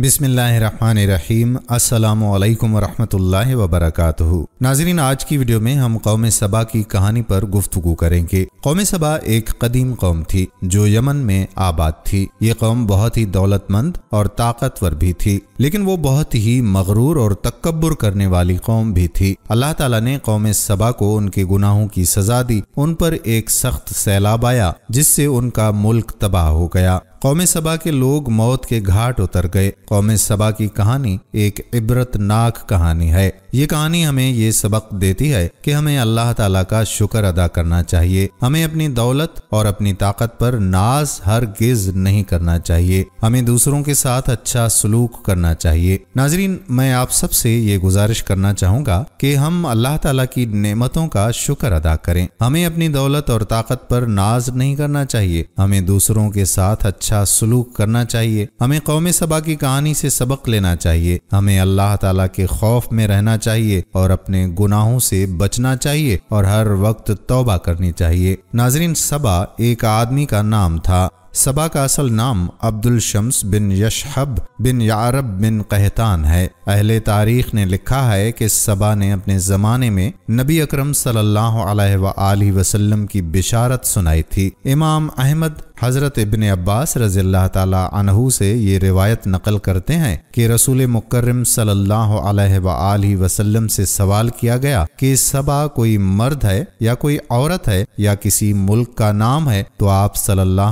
बिसमीम् अल्लाम वरम्ह वरक नाजरीन आज की वीडियो में हम कौम सबा की कहानी पर गुफ्तु करेंगे कौम सबा एक कदीम कौम थी जो यमन में आबाद थी ये कौम बहुत ही दौलतमंद और ताकतवर भी थी लेकिन वो बहुत ही मगरूर और तकबर करने वाली कौम भी थी अल्लाह ताला ने कौम सबा को उनके गुनाहों की सजा दी उन पर एक सख्त सैलाब आया जिससे उनका मुल्क तबाह हो गया कौम सभा के लोग मौत के घाट उतर गए कौम सभा की कहानी एक इबरतनाक कहानी है ये कहानी हमें ये सबक देती है कि हमें अल्लाह ताला का शुक्र अदा करना चाहिए हमें अपनी दौलत और अपनी ताकत पर नाज हर गिज नहीं करना चाहिए हमें दूसरों के साथ अच्छा सलूक करना चाहिए नाजरीन मैं आप सबसे ये गुजारिश करना चाहूँगा कि हम अल्लाह ताला की नेमतों का शुक्र अदा करें हमें अपनी दौलत और ताकत पर नाज नहीं करना चाहिए हमें दूसरों के साथ अच्छा अच्छा सलूक करना चाहिए हमें कौम सबा की कहानी से सबक लेना चाहिए हमें अल्लाह ताला के खौफ में रहना चाहिए और अपने गुनाहों से बचना चाहिए और हर वक्त तौबा करनी चाहिए नाजरीन सबा एक आदमी का नाम था सबा का असल नाम अब्दुल शम्स बिन यशहब बिन यारब बिन कहतान है अहले तारीख ने लिखा है कि सबा ने अपने ज़माने में नबी अकरम सल्लल्लाहु अलैहि वसल्लम की बिशारत सुनाई थी इमाम अहमद हज़रत इबन अब्बास रज़ील्ला तहु से ये रिवायत नकल करते हैं कि रसूल मुकर्रम सल्ला से सवाल किया गया कि सबा कोई मर्द है या कोई औरत है या किसी मुल्क का नाम है तो आप सल्ला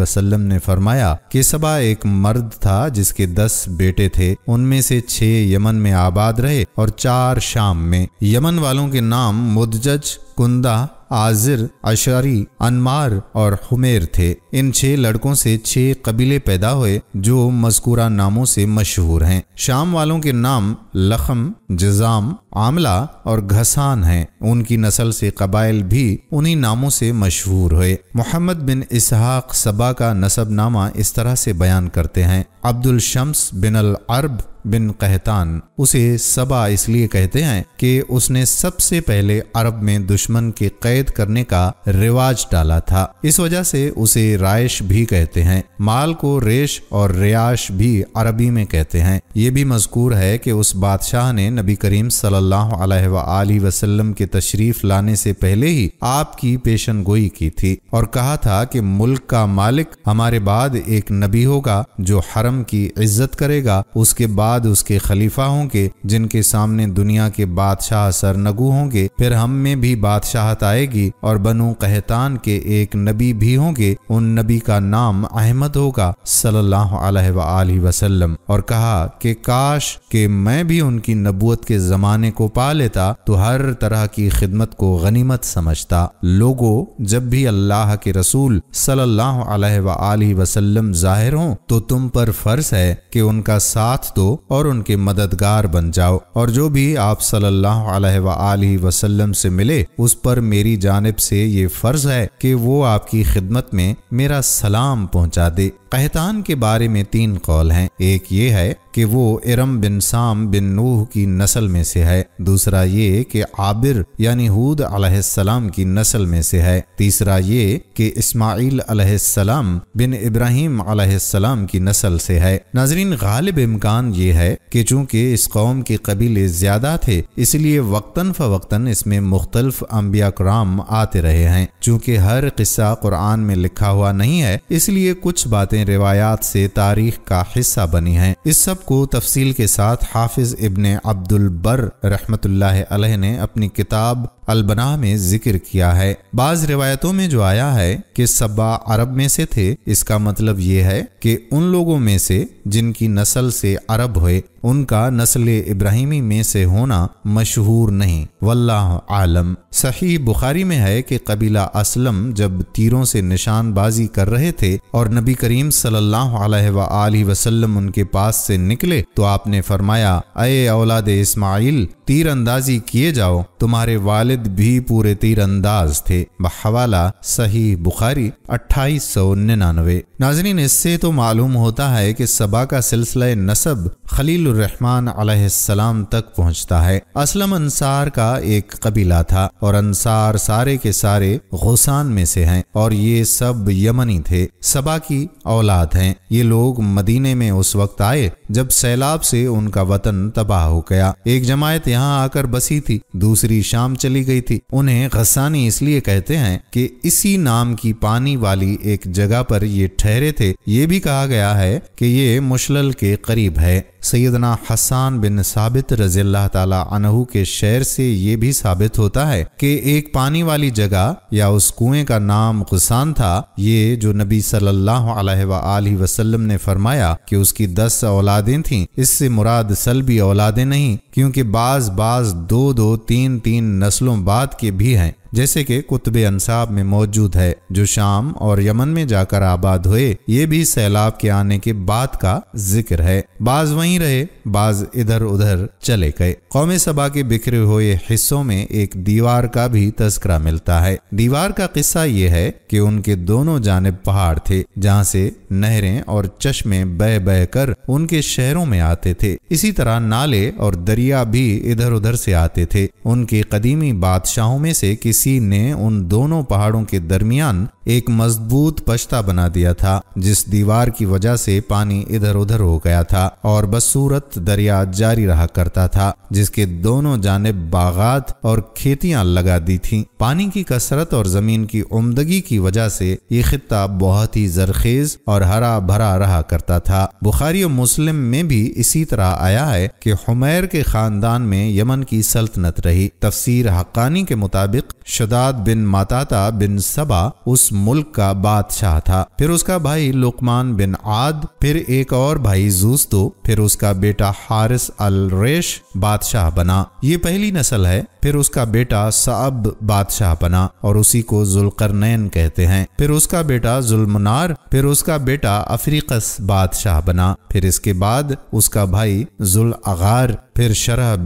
वसलम ने फरमाया कि सबा एक मर्द था जिसके दस बेटे थे उनमें से छः यमन में आबाद रहे और चार शाम में यमन वालों के नाम मुदजज कुंदा आजिर अशारी अनमार और हुमेर थे इन छह लड़कों से छह कबीले पैदा हुए जो मजकूरा नामों से मशहूर हैं शाम वालों के नाम लखम जजाम आमला और घसान हैं उनकी नस्ल से कबाइल भी उन्हीं नामों से मशहूर हुए मोहम्मद बिन इसहाक सबा का नसब नामा इस तरह से बयान करते हैं अब्दुल शम्स बिन अल अरब बिन कहतान उसे सबा इसलिए कहते हैं कि उसने सबसे पहले अरब में दुश्मन के कैद करने का रिवाज डाला था इस वजह से उसे रायश भी कहते हैं माल को रेश और रियाश भी अरबी में कहते हैं ये भी मजकूर है कि उस बादशाह ने नबी करीम सल्लल्लाहु अलैहि वसल्लम के तशरीफ लाने से पहले ही आपकी पेशन गोई की थी और कहा था कि मुल्क का मालिक हमारे बाद एक नबी होगा जो हरम की इज्जत करेगा उसके बाद बाद उसके खलीफा होंगे जिनके सामने दुनिया के बादशाह सरनगु होंगे फिर हम में भी बादशाहत आएगी और बनु कहतान के एक नबी भी होंगे उन नबी का नाम अहमद होगा सल्लल्लाहु अलैहि वसल्लम और कहा कि काश के मैं भी उनकी नबूत के ज़माने को पा लेता तो हर तरह की खिदमत को गनीमत समझता लोगो जब भी अल्लाह के रसूल सल्लल्लाहु अलैहि वसल्लम जाहिर हों तो तुम पर फर्ज है कि उनका साथ दो और उनके मददगार बन जाओ और जो भी आप सल्लल्लाहु अलैहि वसल्लम से मिले उस पर मेरी जानब से ये फ़र्ज़ है कि वो आपकी खिदमत में मेरा सलाम पहुंचा दे कहतान के बारे में तीन कौल हैं एक ये है कि वो इरम बिन साम बिन नूह की नस्ल में से है दूसरा ये कि आबिर यानी हूद अलैहिस्सलाम की नस्ल में से है तीसरा ये कि इस्माइल अलैहिस्सलाम बिन इब्राहिम अलैहिस्सलाम की नस्ल से है नाजरीन गालिब इम्कान ये है कि चूंकि इस कौम के कबीले ज्यादा थे इसलिए वक्ता फ़वक्ता इसमें मुख्तलफ अम्बिया कराम आते रहे हैं चूंकि हर किस्सा कुरान में लिखा हुआ नहीं है इसलिए कुछ बातें रिवायात से तारीख का हिस्सा बनी है इस सब सब को तफसील के साथ हाफिज़ इबन अब्दुलबर रहमत अलह ने अपनी किताब अलबना में जिक्र किया है बाज़ रिवायतों में जो आया है कि सब्बा अरब में से थे इसका मतलब ये है कि उन लोगों में से जिनकी नस्ल से अरब हुए उनका नस्ल इब्राहिमी में से होना मशहूर नहीं वल्लाह आलम सही बुखारी में है कि कबीला असलम जब तीरों से निशानबाजी कर रहे थे और नबी करीम सल्लल्लाहु अलैहि वसल्लम उनके पास से निकले तो आपने फरमाया अये औलाद इसमाइल तीर अंदाजी किए जाओ तुम्हारे वालिद भी पूरे तीर अंदाज थे बहवाला सही बुखारी अट्ठाईस सौ निन्यानवे नाजरीन इससे तो मालूम होता है कि सबा का सिलसिला नसब खलील रहमान अलैहिस्सलाम तक पहुंचता है असलम अंसार का एक कबीला था और अंसार सारे के सारे घुसान में से हैं और ये सब यमनी थे सबा की औलाद हैं ये लोग मदीने में उस वक्त आए जब जब सैलाब से उनका वतन तबाह हो गया एक जमायत यहाँ आकर बसी थी दूसरी शाम चली गई थी उन्हें खसानी इसलिए कहते हैं कि इसी नाम की पानी वाली एक जगह पर ये ठहरे थे ये भी कहा गया है कि ये मुशल के करीब है सैदना हसान बिन साबित रजील्ला तहु के शेर से ये भी साबित होता है कि एक पानी वाली जगह या उस कुएं का नाम कुसान था ये जो नबी सल्लल्लाहु वसलम वसल्लम ने फरमाया कि उसकी दस औलादें थीं इससे मुराद सलबी औलादें नहीं क्योंकि बाज बाज दो दो तीन तीन नस्लों बाद के भी हैं जैसे कि कुतब अनसाब में मौजूद है जो शाम और यमन में जाकर आबाद हुए ये भी सैलाब के आने के बाद का जिक्र है बाज वहीं रहे बाज इधर उधर चले गए कौम सभा के बिखरे हुए हिस्सों में एक दीवार का भी तस्करा मिलता है दीवार का किस्सा ये है कि उनके दोनों जानब पहाड़ थे जहाँ से नहरें और चश्मे बह बह कर उनके शहरों में आते थे इसी तरह नाले और दरिया भी इधर उधर से आते थे उनके कदीमी बादशाहों में से किसी किसी ने उन दोनों पहाड़ों के दरमियान एक मजबूत पश्ता बना दिया था जिस दीवार की वजह से पानी इधर उधर हो गया था और बसूरत दरिया जारी रहा करता था जिसके दोनों जानब बागात और खेतियां लगा दी थीं। पानी की कसरत और जमीन की उमदगी की वजह से ये खत्ता बहुत ही जरखेज और हरा भरा रहा करता था बुखारी और मुस्लिम में भी इसी तरह आया है कि हुमैर के खानदान में यमन की सल्तनत रही तफसीर हक्कानी के मुताबिक शदाद बिन माता बिन सबा उस मुल्क का बादशाह था फिर उसका भाई लुकमान बिन आद फिर एक और भाई जूस्तो फिर उसका बेटा हारिस अल रेश बादशाह बना ये पहली नस्ल है फिर उसका बेटा साब बादशाह बना और उसी को जुलकरनैन कहते हैं फिर उसका बेटा जुलमनार फिर उसका बेटा अफ्रीकस बादशाह बना फिर इसके बाद उसका भाई जुल अगार फिर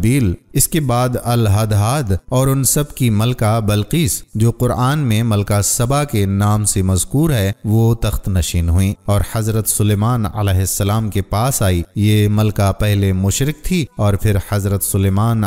बील इसके बाद अलहदहाद और उन सब की मलका बल्किस जो कुरान में मलका सबा के नाम से मजकूर है वो तख्त नशीन हुई और हजरत सुलेमान के पास आई ये मलका पहले मुशरक थी और फिर हजरत सुलेमान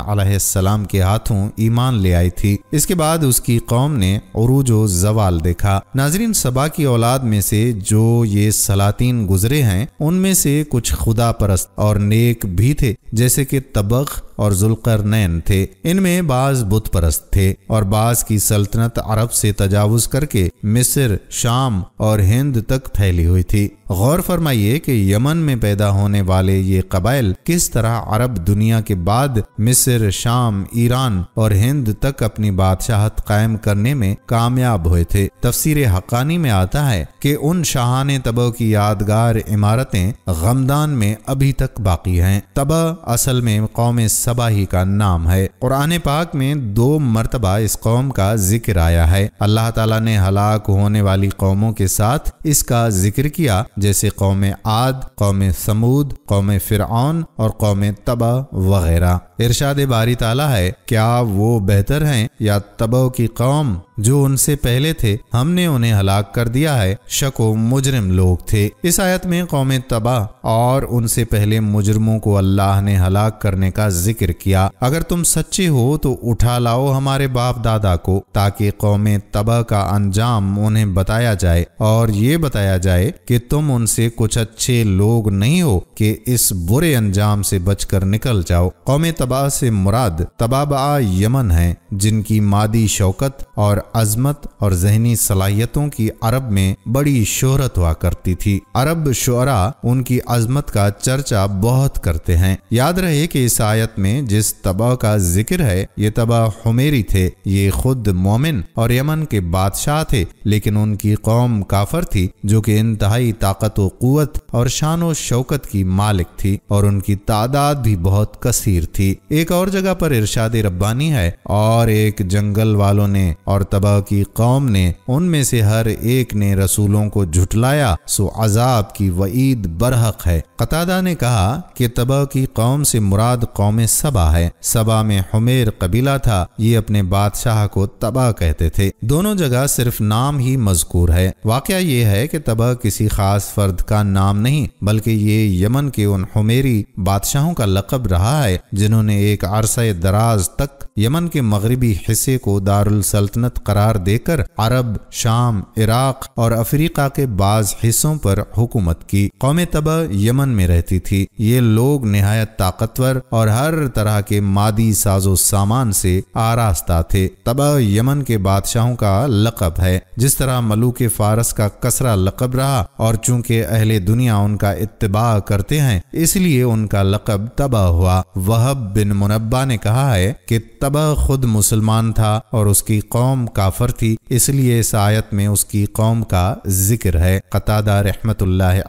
के हाथों ईमान ले आई थी इसके बाद उसकी कौम ने अरूज जवाल देखा नाजरीन सबा की औलाद में से जो ये सलातीन गुजरे हैं उनमें से कुछ खुदा परस्त और नेक भी थे जैसे की तबक और नैन थे इनमें बाज बुत परस्त थे और बाज की सल्तनत अरब से तजावज करके मिस्र शाम और हिंद तक फैली हुई थी गौर फरमाइए कि यमन में पैदा होने वाले ये कबाइल किस तरह अरब दुनिया के बाद मिस्र शाम ईरान और हिंद तक अपनी बादशाहत कायम करने में कामयाब हुए थे तफसीर हकानी में आता है कि उन शाहान तबो की यादगार इमारतें गमदान में अभी तक बाकी हैं तबा असल में कौम सबाही का नाम है कुरान पाक में दो मरतबा इस कौम का जिक्र आया है अल्लाह ताला ने हलाक होने वाली कौमों के साथ इसका जिक्र किया जैसे कौम आद कौम समूद कौम फिर और कौम तबा वगैरह इरशाद बारी ताला है क्या वो बेहतर हैं या तबो की कौम जो उनसे पहले थे हमने उन्हें हलाक कर दिया है शको मुजरिम लोग थे इस आयत में कौम तबाह और उनसे पहले मुजरमों को अल्लाह ने हलाक करने का जिक्र किया अगर तुम सच्चे हो तो उठा लाओ हमारे बाप दादा को ताकि कौम तबाह का अंजाम उन्हें बताया जाए और ये बताया जाए कि तुम उनसे कुछ अच्छे लोग नहीं हो कि इस बुरे अंजाम से बचकर निकल जाओ कौम तबाह से मुराद तबाबा यमन है जिनकी मादी शौकत और अजमत और जहनी सलाहियतों की अरब में बड़ी शोहरत हुआ करती थी अरब शोरा उनकी अजमत का चर्चा बहुत करते हैं याद रहे कि इस आयत में जिस तबाह का जिक्र है ये तबाह हुमेरी थे ये खुद मोमिन और यमन के बादशाह थे लेकिन उनकी कौम काफर थी जो कि इंतहाई ताकत वत और शान व शौकत की मालिक थी और उनकी तादाद भी बहुत कसीर थी एक और जगह पर इर्शाद रब्बानी है और एक जंगल वालों ने और तबाह की कौम ने उनमें से हर एक ने रसूलों को झुटलाया सो अजाब की वईद बरहक है कतादा ने कहा कि तबाह की कौम से मुराद कौम सबा है सबा में हमेर कबीला था ये अपने बादशाह को तबाह कहते थे दोनों जगह सिर्फ नाम ही मजकूर है वाक़ ये है कि तबाह किसी खास फर्द का नाम नहीं बल्कि ये यमन के उन हमेरी बादशाहों का लकब रहा है जिन्होंने एक अरसा दराज तक यमन के मगरबी हिस्से को दारुल सल्तनत करार देकर अरब शाम इराक और अफ्रीका के बाज हिस्सों पर हुकूमत की कौम तबा यमन में रहती थी ये लोग नहायत ताकतवर और हर तरह के मादी साजो सामान से आरास्ता थे तबा यमन के बादशाहों का लकब है जिस तरह मलूक फारस का कसरा लकब रहा और चूंकि अहले दुनिया उनका इतबा करते हैं इसलिए उनका लकब तबाह हुआ वहब बिन मुनबा ने कहा है कि तबाह खुद मुसलमान था और उसकी कौम काफर थी इसलिए इस आयत में उसकी कौम का जिक्र है कतादा रहमत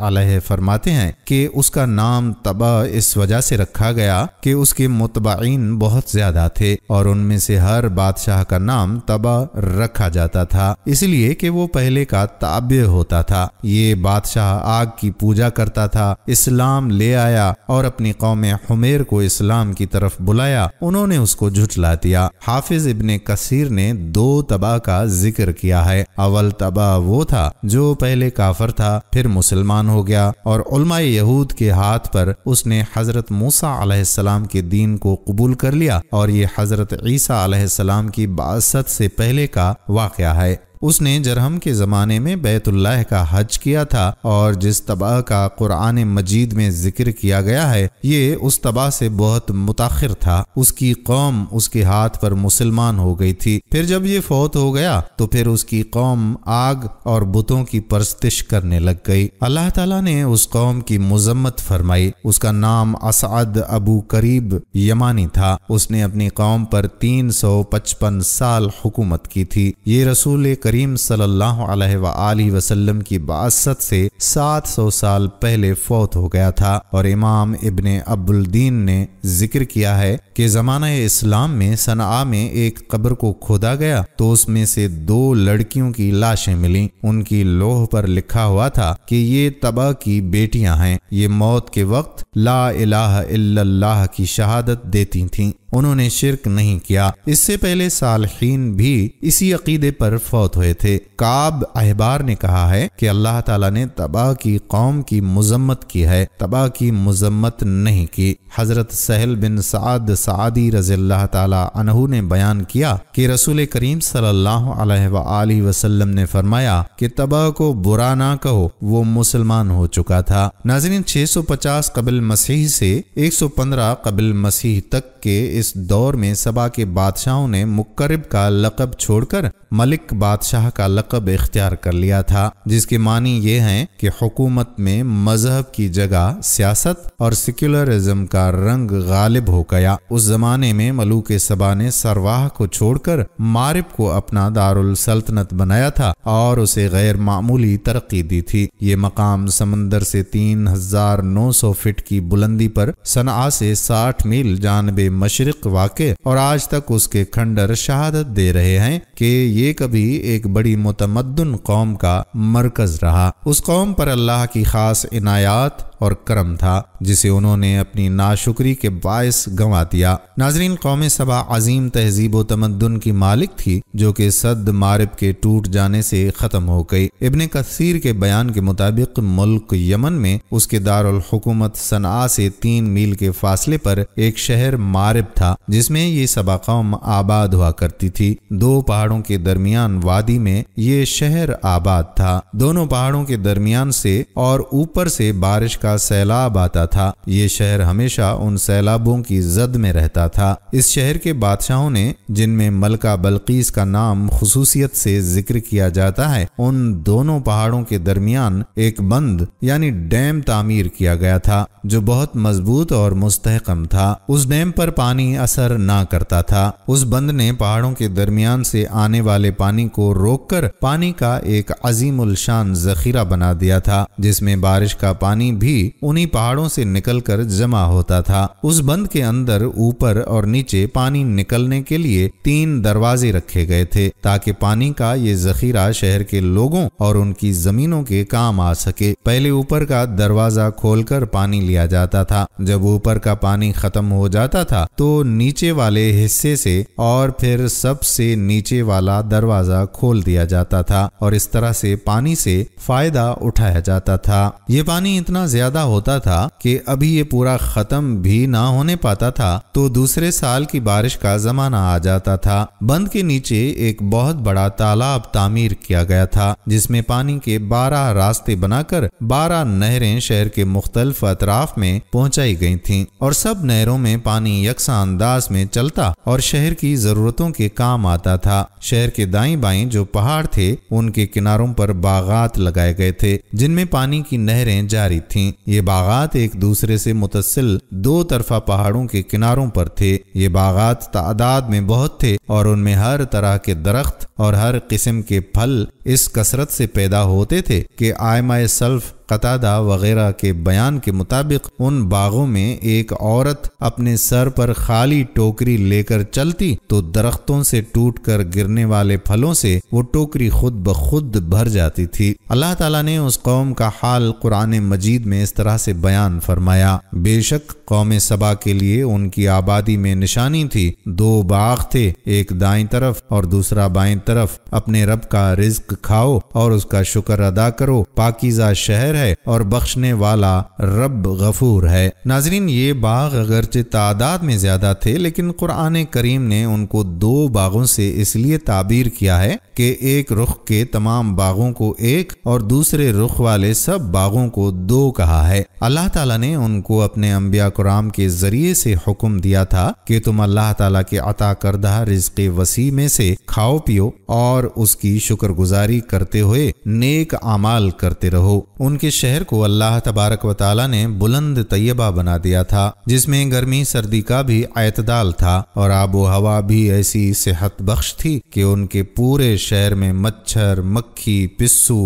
आलह फरमाते हैं कि उसका नाम तबाह इस वजह से रखा गया कि उसके मुतबाइन बहुत ज़्यादा थे और उनमें से हर बादशाह का नाम तबाह रखा जाता था इसलिए कि वो पहले का ताब्य होता था ये बादशाह आग की पूजा करता था इस्लाम ले आया और अपनी कौम हमेर को इस्लाम की तरफ बुलाया उन्होंने उसको झुटला दिया हाफिज इबन कसीर ने दो तबा का जिक्र किया है अवल तबा वो था जो पहले काफर था फिर मुसलमान हो गया और यहूद के हाथ पर उसने हजरत मूसा अलैहिस्सलाम के दीन को कबूल कर लिया और ये हजरत ईसा अलैहिस्सलाम की बासत से पहले का वाक़ है उसने जरहम के ज़माने में बैतुल्लाह का हज किया था और जिस तबाह का कुरान मजीद में जिक्र किया गया है ये उस तबाह से बहुत मुताखिर था उसकी कौम उसके हाथ पर मुसलमान हो गई थी फिर जब ये फौत हो गया तो फिर उसकी कौम आग और बुतों की परस्तिश करने लग गई अल्लाह तला ने उस कौम की मजम्मत फरमाई उसका नाम असद अबू करीब यमानी था उसने अपनी कौम पर तीन सौ पचपन साल हुकूमत की थी ये रसूल एक करीम सल्लल्लाहु अलैहि वसल्लम की बासत से 700 साल पहले फौत हो गया था और इमाम इबन अब्दुल्दीन ने जिक्र किया है कि ज़माना इस्लाम में सनाआ में एक कब्र को खोदा गया तो उसमें से दो लड़कियों की लाशें मिली उनकी लोह पर लिखा हुआ था कि ये तबाह की बेटियां हैं ये मौत के वक्त ला इलाह इल्लल्लाह की शहादत देती थीं उन्होंने शिरक नहीं किया इससे पहले सालखीन भी इसी अकीदे पर फौत हुए थे काब अहबार ने कहा है कि अल्लाह ताला ने तबाह की कौम की मजम्मत की है तबाह की मजम्मत नहीं की हजरत सहल बिन साद सादी रजील्ला तहु ने बयान किया कि रसूल करीम सल्लल्लाहु अलैहि वसल्लम ने फरमाया कि तबाह को बुरा ना कहो वो मुसलमान हो चुका था नाजरीन 650 कबिल मसीह से 115 कबिल मसीह तक के इस दौर में सबा के बादशाहों ने मुकरब का लकब छोड़कर मलिक बादशाह का लकब इख्तियार कर लिया था जिसके मानी ये हैं कि हुकूमत में मजहब की जगह सियासत और सेक्युलरिज्म का रंग गालिब हो गया उस जमाने में मलूक सबा ने सरवाह को छोड़कर मारिब को अपना दारुल सल्तनत बनाया था और उसे गैर मामूली तरक्की दी थी ये मकाम समंदर से तीन हजार नौ सौ फिट की बुलंदी पर सना से साठ मील जानबे मशर फिरक वाक़ और आज तक उसके खंडर शहादत दे रहे हैं कि ये कभी एक बड़ी मुतमदन कौम का मरकज रहा उस कौम पर अल्लाह की खास इनायात और करम था जिसे उन्होंने अपनी नाशुक्री के बायस गंवा दिया नाजरीन कौम सभा अजीम तहजीब तमदन की मालिक थी जो कि सद मारब के टूट जाने से ख़त्म हो गई इबन कसीर के बयान के मुताबिक मुल्क यमन में उसके दारकूमत सना से तीन मील के फासले पर एक शहर मारब था जिसमें ये सबा कौम आबाद हुआ करती थी दो पहाड़ों के दरमियान वादी में ये शहर आबाद था दोनों पहाड़ों के दरमियान से और ऊपर से बारिश का सैलाब आता था ये शहर हमेशा उन सैलाबों की जद में रहता था इस शहर के बादशाहों ने जिनमें मलका बल्कीस का नाम खसूसियत से जिक्र किया जाता है उन दोनों पहाड़ों के दरमियान एक बंद यानी डैम तामीर किया गया था जो बहुत मजबूत और मुस्तकम था उस डैम पर पानी पानी असर ना करता था उस बंद ने पहाड़ों के दरमियान से आने वाले पानी को रोककर पानी का एक अजीम उलशान जखीरा बना दिया था जिसमें बारिश का पानी भी उन्हीं पहाड़ों से निकलकर जमा होता था उस बंद के अंदर ऊपर और नीचे पानी निकलने के लिए तीन दरवाजे रखे गए थे ताकि पानी का ये जखीरा शहर के लोगों और उनकी जमीनों के काम आ सके पहले ऊपर का दरवाजा खोलकर पानी लिया जाता था जब ऊपर का पानी खत्म हो जाता था तो नीचे वाले हिस्से से और फिर सबसे नीचे वाला दरवाजा खोल दिया जाता था और इस तरह से पानी से फायदा उठाया जाता था ये पानी इतना ज्यादा होता था कि अभी ये पूरा खत्म भी ना होने पाता था तो दूसरे साल की बारिश का जमाना आ जाता था बंद के नीचे एक बहुत बड़ा तालाब तामीर किया गया था जिसमें पानी के बारह रास्ते बनाकर बारह नहरें शहर के मुख्तलिफ अतराफ में पहुंचाई गई थी और सब नहरों में पानी यकसान अंदाज में चलता और शहर की जरूरतों के काम आता था शहर के दाई बाई जो पहाड़ थे उनके किनारों पर बागात लगाए गए थे जिनमें पानी की नहरें जारी थीं। ये बागात एक दूसरे से मुतसिल दो तरफा पहाड़ों के किनारों पर थे ये बागात तादाद में बहुत थे और उनमें हर तरह के दरख्त और हर किस्म के फल इस कसरत से पैदा होते थे कि आयमा सल्फ कतादा वगैरह के बयान के मुताबिक उन बागों में एक औरत अपने सर पर खाली टोकरी लेकर चलती तो दरख्तों से टूट कर गिरने वाले फलों से वो टोकरी खुद ब खुद भर जाती थी अल्लाह ताला ने उस कौम का हाल कुरान मजीद में इस तरह से बयान फरमाया बेशक कौम सबा के लिए उनकी आबादी में निशानी थी दो बाग थे एक दाई तरफ और दूसरा बाई तरफ अपने रब का रिज्क खाओ और उसका शुक्र अदा करो पाकिजा शहर है और बख्शने वाला रब गफूर है नाजरीन ये बाग अगरचे तादाद में ज़्यादा थे लेकिन कुरान करीम ने उनको दो बागों से इसलिए ताबीर किया है कि एक रुख के तमाम बागों को एक और दूसरे रुख वाले सब बागों को दो कहा है अल्लाह ताला ने उनको अपने अम्बिया कुराम के जरिए से हुक्म दिया था कि तुम अल्लाह ताला के अता करदा रिज्क वसी में से खाओ पियो और उसकी शुक्रगुजारी करते हुए नेक आमाल करते रहो उनके शहर को अल्लाह तबारक वाली ने बुलंद तयबा बना दिया था जिसमें गर्मी सर्दी का भी अतदाल था और आबो हवा भी ऐसी सेहत बख्श थी कि उनके पूरे शहर में मच्छर मक्खी पिस्सू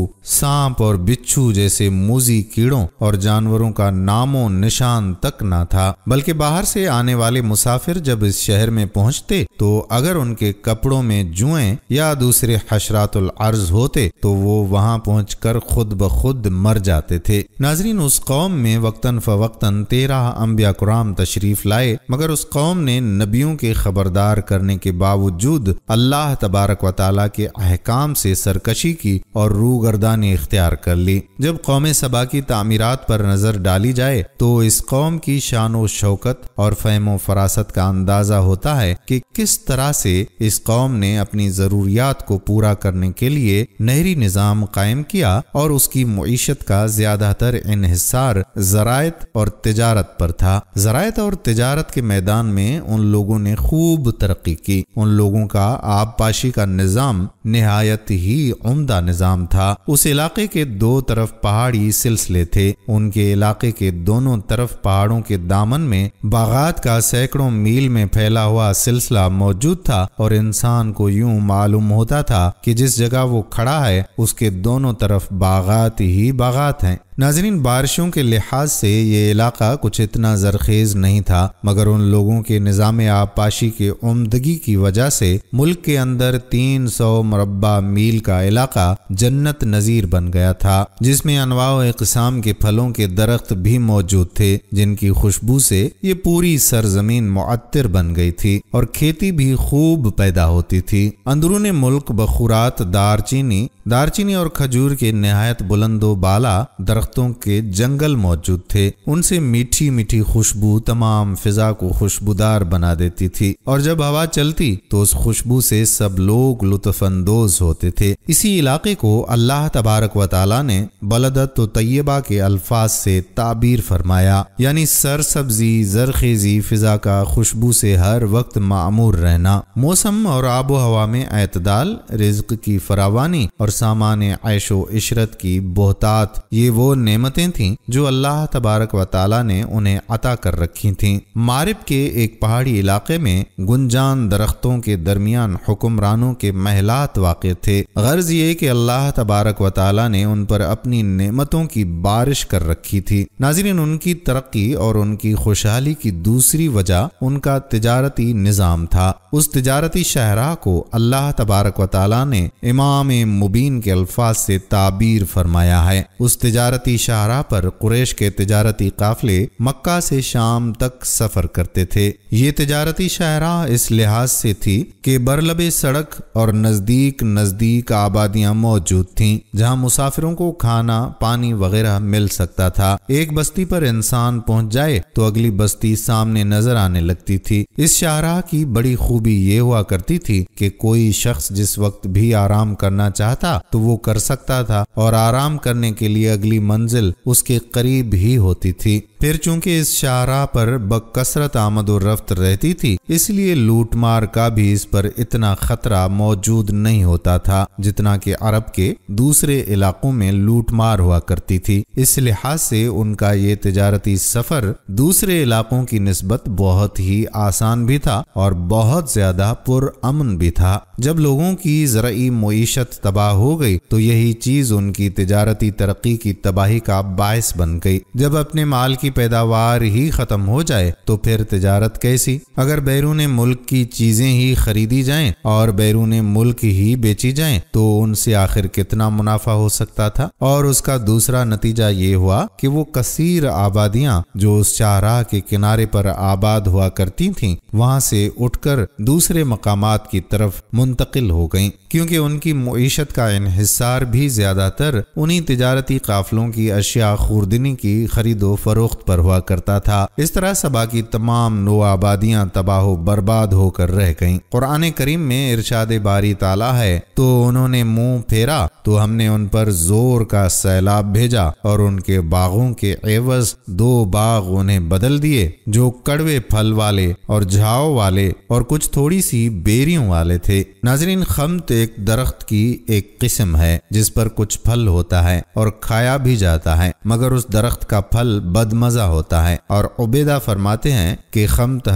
सांप और बिच्छू जैसे मूजी कीड़ों और जानवरों का नामो निशान तक ना था बल्कि बाहर से आने वाले मुसाफिर जब इस शहर में पहुंचते तो अगर उनके कपड़ों में जुएं या दूसरे हशरातुल अर्ज होते तो वो वहाँ पहुँच कर खुद ब खुद मर जाते थे नाजरीन उस कौम में वक्ता फ़वक्ता तेरह अम्बिया कुराम तशरीफ लाए मगर उस कौम ने नबियों के खबरदार करने के बावजूद अल्लाह तबारक व ताली के अहकाम से सरकशी की और गर्दानी इख्तियार कर ली जब कौम सबा की तमीरत पर नज़र डाली जाए तो इस कौम की शान व शौकत और फहम व फरासत का अंदाज़ा होता है कि किस किस तरह से इस कौम ने अपनी ज़रूरियात को पूरा करने के लिए नहरी निज़ाम कायम किया और उसकी मीशत का ज़्यादातर इहिसार जरायत और तजारत पर था ज़रात और तजारत के मैदान में उन लोगों ने खूब तरक्की की उन लोगों का आबपाशी का निज़ाम नहायत ही उमदा निज़ाम था उस इलाके के दो तरफ पहाड़ी सिलसिले थे उनके इलाके के दोनों तरफ पहाड़ों के दामन में बागात का सैकड़ों मील में फैला हुआ सिलसिला मौजूद था और इंसान को यूं मालूम होता था कि जिस जगह वो खड़ा है उसके दोनों तरफ बागात ही बागात हैं नाजरीन बारिशों के लिहाज से ये इलाका कुछ इतना जरखेज़ नहीं था मगर उन लोगों के निज़ाम आबपाशी के उमदगी की वजह से मुल्क के अंदर 300 सौ मरबा मील का इलाका जन्नत नज़ीर बन गया था जिसमें अनवा इकसाम के फलों के दरख्त भी मौजूद थे जिनकी खुशबू से ये पूरी सरजमीन मअतर बन गई थी और खेती भी खूब पैदा होती थी अंदरून मुल्क बखुरात दारचीनी दारचीनी और खजूर के नहायत बुलंदो बाला दर दरख्तों के जंगल मौजूद थे उनसे मीठी मीठी खुशबू तमाम फिजा को खुशबूदार बना देती थी और जब हवा चलती तो उस खुशबू से सब लोग लुत्फानंदोज होते थे इसी इलाके को अल्लाह तबारक व ताली ने बलदत तयबा तो के अल्फाज से ताबीर फरमाया यानी सब्जी जरखेजी फिजा का खुशबू से हर वक्त मामूर रहना मौसम और आबो हवा में अतदाल रिज्क की फरावानी और सामान्य ऐशो इशरत की बहतात ये वो वो नेमतें थीं जो अल्लाह तबारक व ताली ने उन्हें अता कर रखी थीं मारिब के एक पहाड़ी इलाके में गुंजान दरख्तों के दरमियान हुक्मरानों के महलात वाक़ थे गर्ज ये कि अल्लाह तबारक व ताली ने उन पर अपनी नेमतों की बारिश कर रखी थी नाजरीन उनकी तरक्की और उनकी खुशहाली की दूसरी वजह उनका तजारती निज़ाम था उस तजारती शहरा को अल्लाह तबारक व ताली ने इमाम मुबीन के अल्फाज से ताबीर फरमाया है उस तजारत ज़राती शाहरा पर कुरेश के तजारती काफ़ले मक्का से शाम तक सफ़र करते थे ये तजारती शाहरा इस लिहाज से थी कि बरलबे सड़क और नज़दीक नज़दीक आबादियाँ मौजूद थीं जहाँ मुसाफिरों को खाना पानी वगैरह मिल सकता था एक बस्ती पर इंसान पहुँच जाए तो अगली बस्ती सामने नजर आने लगती थी इस शाहरा की बड़ी खूबी ये हुआ करती थी कि कोई शख्स जिस वक्त भी आराम करना चाहता तो वो कर सकता था और आराम करने के लिए अगली मंजिल उसके करीब ही होती थी फिर चूंकि इस शाहरा पर बकसरत आमदोरफ्त रहती थी इसलिए लूटमार का भी इस पर इतना खतरा मौजूद नहीं होता था जितना कि अरब के दूसरे इलाकों में लूटमार हुआ करती थी इस लिहाज से उनका ये तजारती सफर दूसरे इलाकों की नस्बत बहुत ही आसान भी था और बहुत ज्यादा पुरअमन भी था जब लोगों की जरई मीशत तबाह हो गई तो यही चीज उनकी तजारती तरक्की की तबाही का बायस बन गई जब अपने माल की पैदावार ही ख़त्म हो जाए तो फिर तजारत कैसी अगर बैरून मुल्क की चीज़ें ही खरीदी जाए और बैरून मुल्क ही बेची जाए तो उनसे आखिर कितना मुनाफा हो सकता था और उसका दूसरा नतीजा ये हुआ कि वो कसीर आबादियाँ जो उस चाहराह के किनारे पर आबाद हुआ करती थीं वहाँ से उठकर दूसरे मकामात की तरफ मुंतकिल हो गईं क्योंकि उनकी मीशत का इहिसार भी ज़्यादातर उन्हीं तजारती काफलों की अशिया खुरदनी की खरीदो फरोख्त पर हुआ करता था इस तरह सबा की तमाम नो आबादियाँ तबाह बर्बाद होकर रह गईं कुरान करीम में इरशाद बारी ताला है तो उन्होंने मुंह फेरा तो हमने उन पर जोर का सैलाब भेजा और उनके बागों के एवज दो बाग उन्हें बदल दिए जो कड़वे फल वाले और झाओ वाले और कुछ थोड़ी सी बेरियों वाले थे नाजरीन खमत एक दरख्त की एक किस्म है जिस पर कुछ फल होता है और खाया भी जाता है मगर उस दरख्त का फल बदमज मज़ा होता है और उबेदा फरमाते हैं कि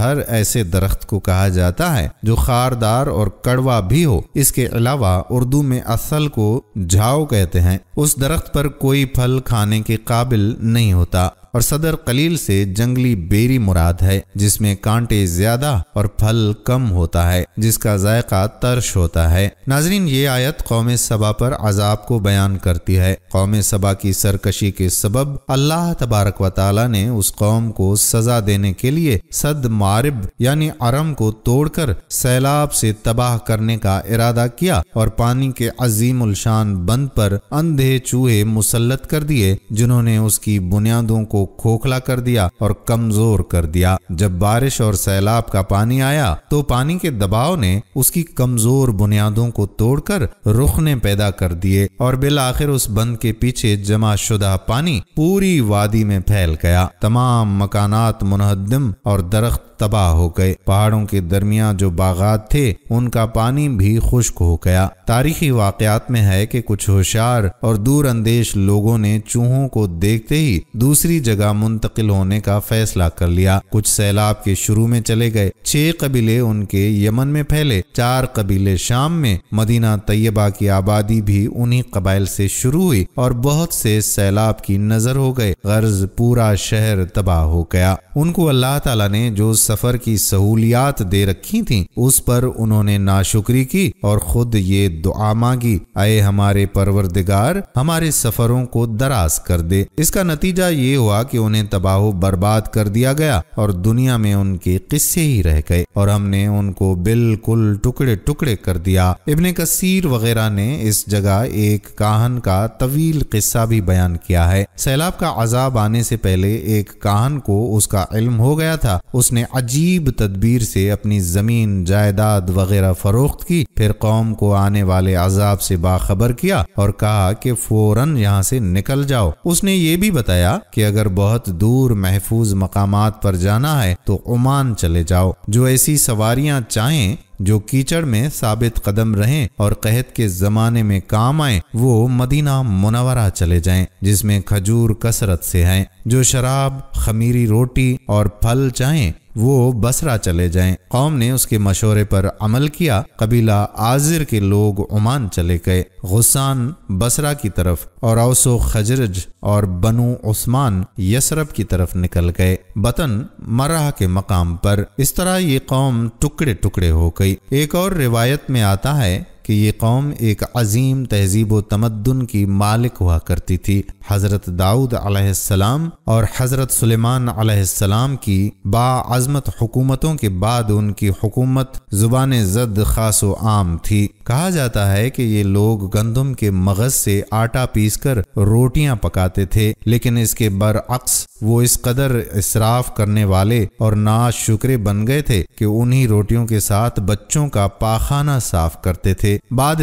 हर ऐसे दरख्त को कहा जाता है जो खारदार और कड़वा भी हो इसके अलावा उर्दू में असल को झाओ कहते हैं उस दरख्त पर कोई फल खाने के काबिल नहीं होता और सदर कलील से जंगली बेरी मुराद है जिसमें कांटे ज्यादा और फल कम होता है जिसका जायका तर्श होता है नाजरीन ये आयत कौम सबा पर अजाब को बयान करती है कौम सबा की सरकशी के सबब अल्लाह तबारक वाली ने उस कौम को सजा देने के लिए सद मारब यानी अरम को तोड़कर सैलाब से तबाह करने का इरादा किया और पानी के अजीम उलशान बंद पर अंधे चूहे मुसलत कर दिए जिन्होंने उसकी बुनियादों को खोखला कर दिया और कमजोर कर दिया जब बारिश और सैलाब का पानी आया तो पानी के दबाव ने उसकी कमजोर बुनियादों को तोड़कर रुखने पैदा कर दिए और बिल आखिर उस बंद के पीछे जमा शुदा पानी पूरी वादी में फैल गया तमाम मकानात मुनहदम और दरख्त तबाह हो गए पहाड़ों के दरमिया जो बागात थे उनका पानी भी खुश्क हो गया तारीखी वाकयात में है कि कुछ होशियार और दूर अंदेश लोगों ने चूहों को देखते ही दूसरी जगह मुंतकिल होने का फैसला कर लिया कुछ सैलाब के शुरू में चले गए छह कबीले उनके यमन में फैले चार कबीले शाम में मदीना तैयबा की आबादी भी उन्हीं कबाइल से शुरू हुई और बहुत से सैलाब की नजर हो गए गर्ज पूरा शहर तबाह हो गया उनको अल्लाह तला ने जो सफ़र की सहूलियात दे रखी थी उस पर उन्होंने नाशुक्री की और खुद ये दुआ मांगी आए हमारे परवरदिगार हमारे सफ़रों को दराज कर दे इसका नतीजा ये हुआ कि उन्हें तबाह बर्बाद कर दिया गया और दुनिया में उनके किस्से ही रह गए और हमने उनको बिल्कुल टुकड़े टुकड़े कर दिया इबन कसीर वगैरह ने इस जगह एक काहन का तवील किस्सा भी बयान किया है सैलाब का अजाब आने से पहले एक काहन को उसका इल्म हो गया था उसने अजीब तदबीर से अपनी ज़मीन जायदाद वगैरह फरोख्त की फिर कौम को आने वाले अजाब से बाखबर किया और कहा कि फ़ौरन यहाँ से निकल जाओ उसने ये भी बताया कि अगर बहुत दूर महफूज मकाम पर जाना है तो ओमान चले जाओ जो ऐसी सवारियाँ चाहें जो कीचड़ में साबित कदम रहें और कहत के ज़माने में काम आए वो मदीना मुनवरा चले जाएं जिसमें खजूर कसरत से हैं जो शराब खमीरी रोटी और फल चाहें वो बसरा चले जाएं। कौम ने उसके मशोरे पर अमल किया कबीला आजिर के लोग ओमान चले गए गुस्सान बसरा की तरफ और औसो खजरज और बनु उस्मान यसरब की तरफ निकल गए बतन मराह के मकाम पर इस तरह ये कौम टुकड़े टुकड़े हो गई एक और रिवायत में आता है कि ये कौम एक अजीम तहजीब व तमदन की मालिक हुआ करती थी हज़रत दाऊद अलैहिस्सलाम और हज़रत सुलेमान अलैहिस्सलाम की बाज़मत हुकूमतों के बाद उनकी हुकूमत ज़ुबान जद खास व आम थी कहा जाता है कि ये लोग गंदम के मगज़ से आटा पीस कर रोटियाँ पकाते थे लेकिन इसके बरअक्स वो इस कदर इसराफ करने वाले और नाशुक्रे बन गए थे कि उन्हीं रोटियों के साथ बच्चों का पाखाना साफ करते थे बाद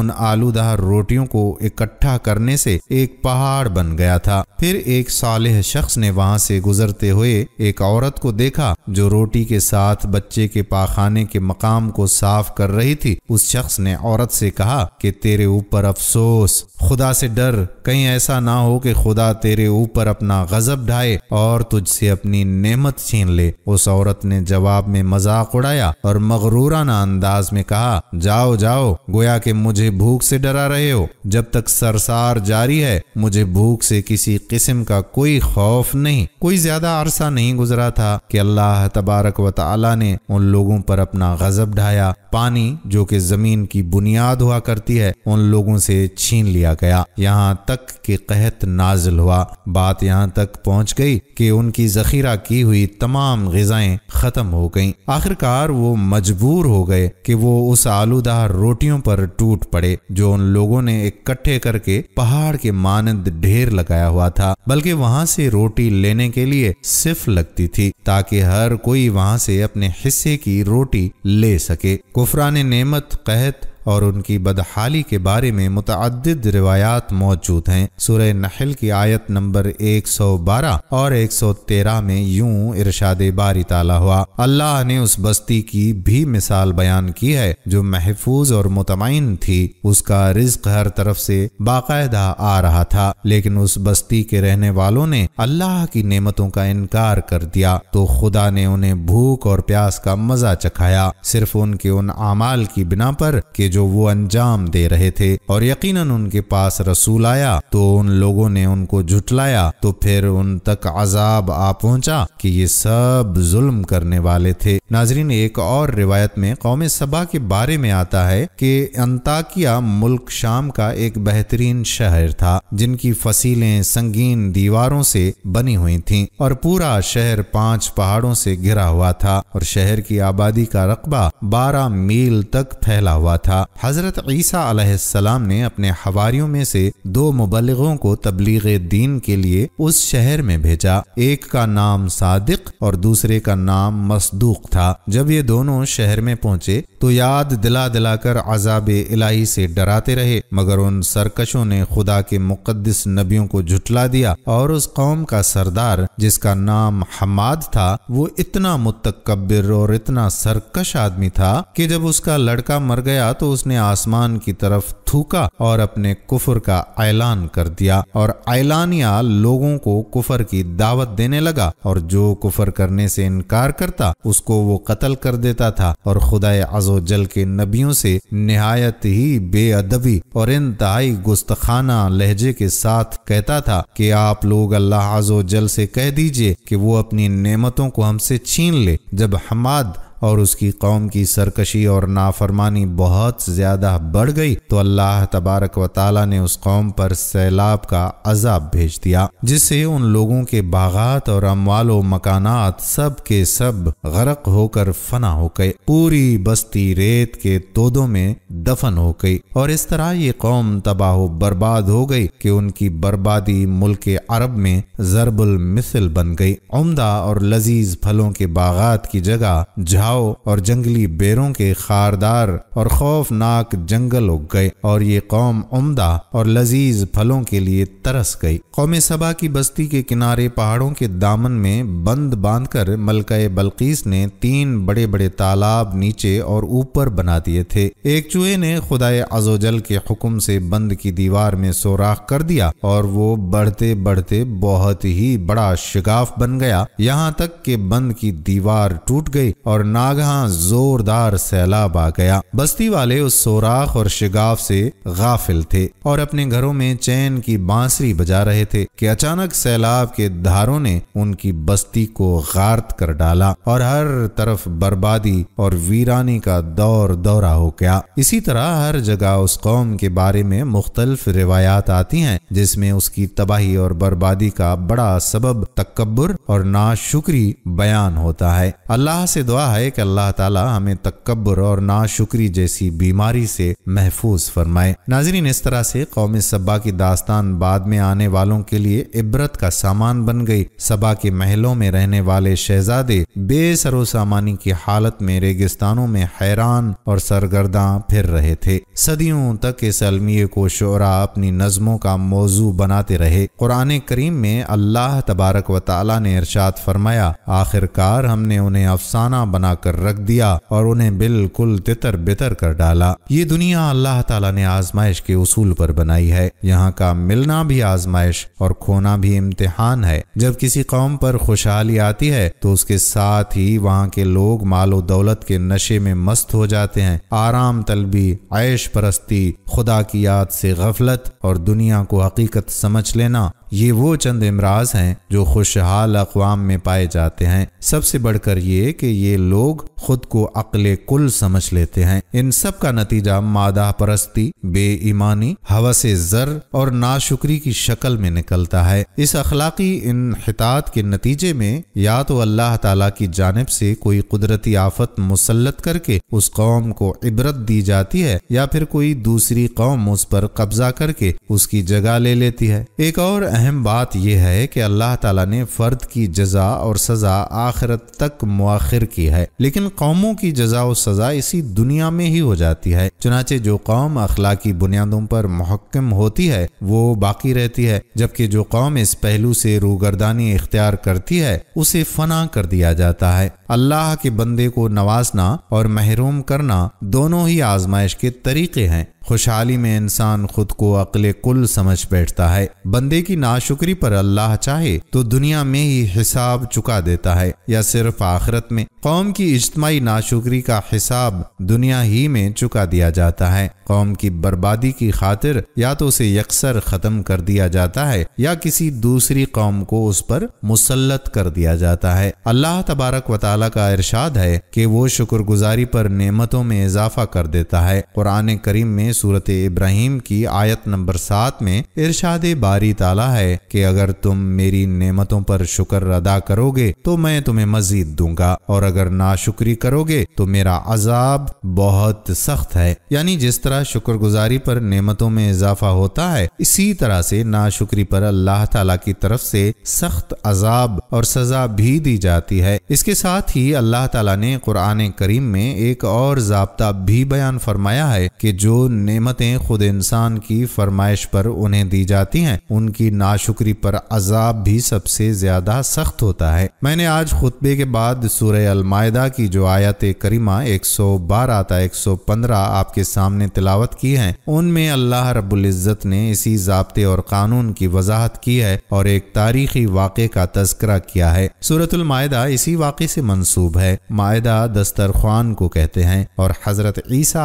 उन आलूदार रोटियों को इकट्ठा करने से एक पहाड़ बन गया था फिर एक साल शख्स ने वहां से गुजरते हुए एक औरत को देखा जो रोटी के साथ बच्चे के पाखाने के मकाम को साफ कर रही थी उस शख्स ने औरत से कहा कि तेरे ऊपर अफसोस खुदा से डर कहीं ऐसा ना हो कि खुदा तेरे ऊपर अपना गजब ढाए और तुझसे अपनी नेमत छीन ले उस औरत ने जवाब में मजाक उड़ाया और मगरूराना अंदाज में कहा जाओ जाओ गोया के मुझे भूख से डरा रहे हो जब तक सरसार जारी है मुझे भूख से किसी किस्म का कोई खौफ नहीं कोई ज्यादा अरसा नहीं गुजरा था कि अल्लाह तबारक व ताली ने उन लोगों पर अपना गजब ढाया पानी जो कि जमीन की बुनियाद हुआ करती है उन लोगों से छीन लिया गया यहाँ तक के कहत नाजिल हुआ बात यहाँ तक पहुँच गई कि उनकी जखीरा की हुई तमाम गजाएं खत्म हो गईं आखिरकार वो मजबूर हो गए कि वो उस आलूदार रोटी चोटियों पर टूट पड़े जो उन लोगों ने इकट्ठे करके पहाड़ के मानद ढेर लगाया हुआ था बल्कि वहां से रोटी लेने के लिए सिर्फ लगती थी ताकि हर कोई वहां से अपने हिस्से की रोटी ले सके कुफरा ने नेमत कहत और उनकी बदहाली के बारे में मुतद रिवायात मौजूद हैं सुर नहल की आयत नंबर 112 और 113 में यूं इरशाद बारी ताला हुआ अल्लाह ने उस बस्ती की भी मिसाल बयान की है जो महफूज और मुतमिन थी उसका रिज्क हर तरफ से बाकायदा आ रहा था लेकिन उस बस्ती के रहने वालों ने अल्लाह की नेमतों का इनकार कर दिया तो खुदा ने उन्हें भूख और प्यास का मजा चखाया सिर्फ उनके उन अमाल की बिना पर के जो वो अंजाम दे रहे थे और यकीनन उनके पास रसूल आया तो उन लोगों ने उनको झुटलाया तो फिर उन तक अजाब आ पहुंचा कि ये सब जुल्म करने वाले थे नाजरीन एक और रिवायत में कौम सबा के बारे में आता है कि अंताकिया मुल्क शाम का एक बेहतरीन शहर था जिनकी फसीलें संगीन दीवारों से बनी हुई थीं और पूरा शहर पांच पहाड़ों से घिरा हुआ था और शहर की आबादी का रकबा बारह मील तक फैला हुआ था हज़रत ईसा आसमाम ने अपने हवारियों में से दो मुबलगों को तबलीग दीन के लिए उस शहर में भेजा एक का नाम सादिक और दूसरे का नाम मसदूक था जब ये दोनों शहर में पहुंचे तो याद दिला दिलाकर अजाब इलाही से डराते रहे मगर उन सरकशों ने खुदा के मुकदस नबियों को झुटला दिया और उस कौम का सरदार जिसका नाम हमाद था वो इतना मुतकबर और इतना सरकश आदमी था कि जब उसका लड़का मर गया तो उसने आसमान की तरफ थूका और अपने कुफर का ऐलान कर दिया और ऐलानिया लोगों को कुफर की दावत देने लगा और जो कुफर करने से इनकार करता उसको वो कत्ल कर देता था और खुदा अजो जल के नबियों से नहायत ही बेअदबी और इंतहाई गुस्तखाना लहजे के साथ कहता था कि आप लोग अल्लाह जल से कह दीजिए कि वो अपनी नेमतों को हमसे छीन ले जब हमाद और उसकी कौम की सरकशी और नाफरमानी बहुत ज़्यादा बढ़ गई तो अल्लाह तबारक व ताला ने उस कौम पर सैलाब का अजाब भेज दिया जिससे उन लोगों के बागात और अमवालो मकानात सब के सब गरक होकर फना हो गए पूरी बस्ती रेत के तोदों में दफन हो गई और इस तरह ये कौम तबाह बर्बाद हो गई कि उनकी बर्बादी मुल्क अरब में जरबुल मिसल बन गई उमदा और लजीज फलों के बागात की जगह आओ और जंगली बेरों के खारदार और खौफनाक जंगल उग गए और ये कौम उम्दा और लजीज फलों के लिए तरस गई कौम सबा की बस्ती के किनारे पहाड़ों के दामन में बंद बांध कर मलका बल्कीस ने तीन बड़े बड़े तालाब नीचे और ऊपर बना दिए थे एक चूहे ने खुदाए अजोजल के हुक्म से बंद की दीवार में सोराख कर दिया और वो बढ़ते बढ़ते बहुत ही बड़ा शिगाफ बन गया यहाँ तक के बंद की दीवार टूट गई और ना नागहा जोरदार सैलाब आ गया बस्ती वाले उस सोराख और शिगाव से गाफिल थे और अपने घरों में चैन की बांसुरी बजा रहे थे कि अचानक सैलाब के धारों ने उनकी बस्ती को गारत कर डाला और हर तरफ बर्बादी और वीरानी का दौर दौरा हो गया इसी तरह हर जगह उस कौम के बारे में मुख्तलफ रिवायात आती हैं जिसमें उसकी तबाही और बर्बादी का बड़ा सबब तकबर और नाशुक्री बयान होता है अल्लाह से दुआ है है कि अल्लाह ताला हमें तकबर और नाशुक्री जैसी बीमारी से महफूज फरमाए नाजरीन इस तरह से कौम सबा की दास्तान बाद में आने वालों के लिए इबरत का सामान बन गई सबा के महलों में रहने वाले शहजादे बेसरो सामानी की हालत में रेगिस्तानों में हैरान और सरगर्दा फिर रहे थे सदियों तक इस अलमिए को शोरा अपनी नज़मों का मौजू बनाते रहे कुरान करीम में अल्लाह तबारक व तला ने इर्शाद फरमाया आखिरकार हमने उन्हें अफसाना बना कर रख दिया और उन्हें बिल्कुल तितर बितर कर डाला ये दुनिया अल्लाह ताला ने आजमाइश के उसूल पर बनाई है यहाँ का मिलना भी आजमाइश और खोना भी इम्तिहान है जब किसी कौम पर खुशहाली आती है तो उसके साथ ही वहाँ के लोग मालो दौलत के नशे में मस्त हो जाते हैं आराम तलबी ऐश परस्ती खुदा की याद से गफलत और दुनिया को हकीकत समझ लेना ये वो चंद इमराज हैं जो खुशहाल अकवाम में पाए जाते हैं सबसे बढ़कर ये कि ये लोग लोग खुद को अकल कुल समझ लेते हैं इन सब का नतीजा मादा परस्ती बेईमानी हवा से जर और नाशुक्री की शक्ल में निकलता है इस अखलाकी इनहतात के नतीजे में या तो अल्लाह तला की जानब से कोई कुदरती आफत मुसलत करके उस कौम को इबरत दी जाती है या फिर कोई दूसरी कौम उस पर कब्जा करके उसकी जगह ले लेती है एक और अहम बात यह है कि अल्लाह तला ने फर्द की जजा और सजा आखिरत तक मुआखिर की है लेकिन कौमों की जजा व सज़ा इसी दुनिया में ही हो जाती है चुनाचे जो कौम अखला की बुनियादों पर महक्म होती है वो बाकी रहती है जबकि जो कौम इस पहलू से रूगरदानी इख्तियार करती है उसे फना कर दिया जाता है अल्लाह के बंदे को नवाजना और महरूम करना दोनों ही आजमाइश के तरीके हैं खुशहाली में इंसान खुद को अकल कुल समझ बैठता है बंदे की नाशुक्री पर अल्लाह चाहे तो दुनिया में ही हिसाब चुका देता है या सिर्फ आखरत में कौम की इज्तमाही नाशुक्री का हिसाब दुनिया ही में चुका दिया जाता है कौम की बर्बादी की खातिर या तो उसे यकसर खत्म कर दिया जाता है या किसी दूसरी कौम को उस पर मुसलत कर दिया जाता है अल्लाह तबारक वाल का इरशाद है कि वो शुक्रगुजारी पर नेमतों में इजाफा कर देता है कुरान करीम में सूरत इब्राहिम की आयत नंबर सात में इरशाद बारी ताला है कि अगर तुम मेरी नेमतों पर शुक्र अदा करोगे तो मैं तुम्हें मजीद दूंगा और अगर नाशुक्री करोगे तो मेरा अजाब बहुत सख्त है यानी जिस तरह शुक्रगुजारी पर नेमतों में इजाफा होता है इसी तरह से नाशुक्री पर अल्लाह ताला की तरफ से सख्त अजाब और सजा भी दी जाती है इसके साथ ही अल्लाह ताला ने कुरान करीम में एक और जबता भी बयान फरमाया है कि जो नेमतें खुद इंसान की फरमाइश पर उन्हें दी जाती हैं उनकी नाशुक्री पर अजाब भी सबसे ज़्यादा सख्त होता है मैंने आज खुतबे के बाद सूर्य अलमायदा की जो आयत करीमा एक सौ बारह एक सौ पंद्रह आपके सामने तिलावत की है उनमें अल्लाह रबुल्ज़त ने इसी जबते और कानून की वजाहत की है और एक तारीखी वाक़े का तस्करा किया है सूरतमायदा इसी वाक़े से मनसूब है मायदा दस्तरखान को कहते हैं और हज़रत ईसा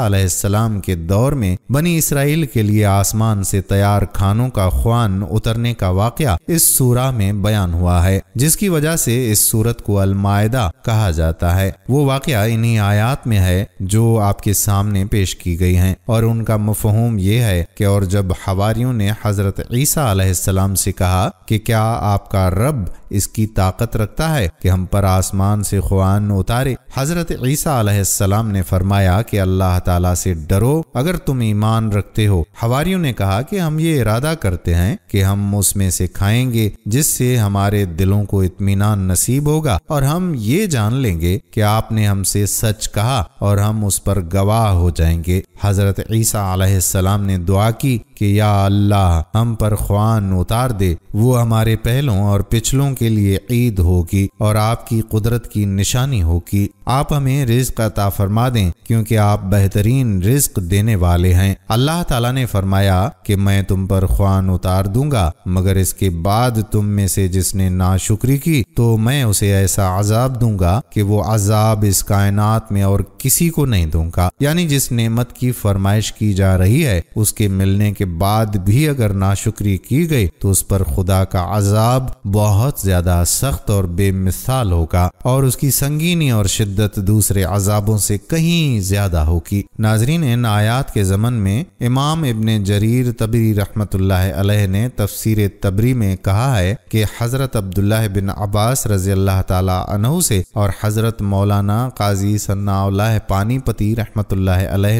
के दौर में में बनी इसराइल के लिए आसमान से तैयार खानों का ख्वान उतरने का वाक़ इस सूरा में बयान हुआ है जिसकी वजह से इस सूरत को अलमायदा कहा जाता है वो वाक़ इन्हीं आयात में है जो आपके सामने पेश की गई हैं और उनका मफहूम ये है कि और जब हवारियों ने हज़रत ईसा सलाम से कहा कि क्या आपका रब इसकी ताकत रखता है कि हम पर आसमान से खुआन उतारे हज़रत ईसा सलाम ने फरमाया कि अल्लाह ताला से डरो अगर तुम तुम ईमान रखते हो हवारियों ने कहा कि हम ये इरादा करते हैं कि हम उसमें से खाएंगे जिससे हमारे दिलों को इतमान नसीब होगा और हम ये जान लेंगे कि आपने हमसे सच कहा और हम उस पर गवाह हो जाएंगे हजरत ईसा सलाम ने दुआ की कि या अल्लाह हम पर ख्वान उतार दे वो हमारे पहलों और पिछलों के लिए ईद होगी और आपकी कुदरत की निशानी होगी आप हमें रिज्क अता फरमा दें क्योंकि आप बेहतरीन रिज्क देने वाले हैं अल्लाह ताला ने फरमाया कि मैं तुम पर ख्वान उतार दूंगा मगर इसके बाद तुम में से जिसने नाशुक्री की तो मैं उसे ऐसा अजाब दूंगा कि वो अजाब इस कायनात में और किसी को नहीं दूंगा यानी जिस नेमत की फरमाइश की जा रही है उसके मिलने के के बाद भी अगर नाशुक्री की गई तो उस पर खुदा का अजाब बहुत ज्यादा सख्त और बेमिसाल होगा और उसकी संगीनी और शिद्दत दूसरे अजाबों से कहीं ज्यादा होगी नाजरीन इन आयात के जमन में इमाम इबन जरीर तबरी रहमत ने तफसर तबरी में कहा है कि हजरत अब्दुल्ला बिन अब्बास रजी अल्लाह तु से और हजरत मौलाना काजी सन्ना पानीपति रहमत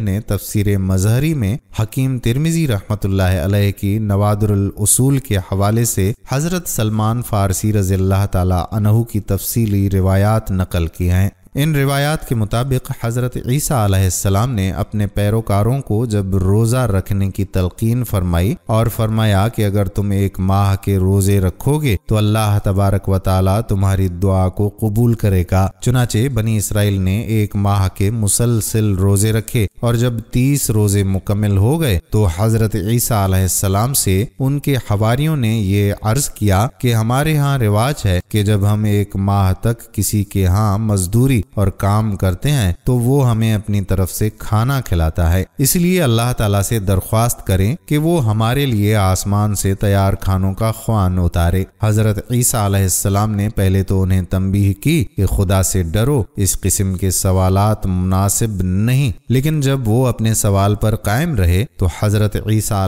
ने तफसर मजहरी में हकीम तिरमिजी रहमत रहमतुल्लाह की नवादरसूल के हवाले से हज़रत सलमान फ़ारसी रजील्ला अल्लाह की तफसीली रिवायात नकल की हैं इन रिवायात के मुताबिक हज़रत ईसा आसमाम ने अपने पैरोकारों को जब रोज़ा रखने की तलकिन फरमाई और फरमाया कि अगर तुम एक माह के रोज़े रखोगे तो अल्लाह तबारक व ताली तुम्हारी दुआ को कबूल करेगा चुनाचे बनी इसराइल ने एक माह के मुसलसिल रोज़े रखे और जब तीस रोज़े मुकम्मल हो गए तो हज़रत ईसा आसमाम से उनके हवारीयों ने ये अर्ज़ किया कि हमारे यहाँ रिवाज है कि जब हम एक माह तक किसी के यहाँ मजदूरी और काम करते हैं तो वो हमें अपनी तरफ से खाना खिलाता है इसलिए अल्लाह ताला से दरख्वास्त करें कि वो हमारे लिए आसमान से तैयार खानों का ख्वान उतारे हजरत ईसा ने पहले तो उन्हें तंबीह की कि खुदा से डरो इस किस्म के सवाल मुनासिब नहीं लेकिन जब वो अपने सवाल पर कायम रहे तो हजरत ईसा